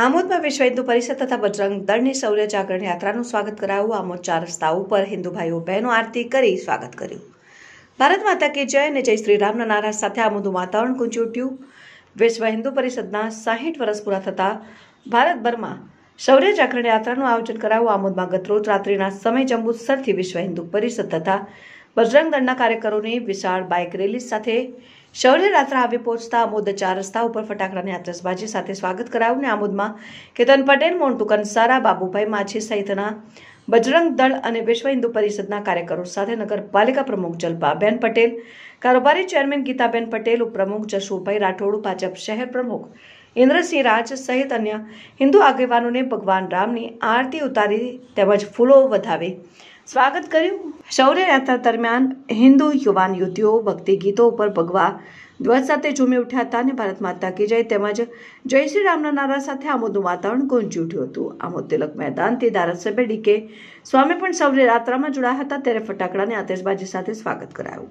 આમોદમાં વિશ્વ હિન્દુ પરિષદ તથા બજરંગ દળની શૌર્ય જાગરણ યાત્રાનું સ્વાગત કરાયું આમોદ ચાર રસ્તા ઉપર હિન્દુ ભાઈઓ બહેનો આરતી કરી સ્વાગત કર્યું ભારત માતા કે જય અને જય શ્રી રામના નારા સાથે આમોદનું વાતાવરણ ગુંજી ઉઠ્યું વિશ્વ હિન્દુ પરિષદના સાહીઠ વર્ષ પૂરા થતાં ભારતભરમાં શૌર્ય જાગરણ યાત્રાનું આયોજન કરાયું આમોદમાં ગત રોજ રાત્રિના સમય જંબુસરથી વિશ્વ હિન્દુ પરિષદ તથા બજરંગ દળના કાર્યકરોની વિશાળ બાઇક રેલી સાથે શૌર્ય યાત્રા આવી પહોંચતા આમોદ ચાર રસ્તા ઉપર ફટાકડાની આતશબાજી સાથે સ્વાગત કરાયું ને આમોદમાં કેતન પટેલ મોન્ટુ કંસારા બાબુભાઈ માછી સહિતના બજરંગ દળ અને વિશ્વ હિન્દુ પરિષદના કાર્યકરો સાથે નગરપાલિકા પ્રમુખ જલપાબેન પટેલ કારોબારી ચેરમેન ગીતાબેન પટેલ ઉપપ્રમુખ જશુભાઈ રાઠોડ ભાજપ શહેર પ્રમુખ ઇન્દ્રસિંહ રાજ સહિત અન્ય હિન્દુ આગેવાનોને ભગવાન રામની આરતી ઉતારી તેમજ ફૂલો વધાવી સ્વાગત કર્યું શૌર્ય યાત્રા દરમિયાન હિન્દુ યુવાન યુવતીઓ ભક્તિ ગીતો ઉપર ભગવા ધ્વજ સાથે ઝૂમી ઉઠ્યા હતા અને ભારત માતા કી જય તેમજ જય શ્રી રામના નારા સાથે આમોદનું વાતાવરણ ગુંજી ઉઠ્યું હતું આમોદ તિલક મેદાનથી ધારાસભ્ય ડીકે સ્વામી પણ શૌર્ય યાત્રામાં જોડાયા હતા ત્યારે ફટાકડાને આતશબાજી સાથે સ્વાગત કરાયું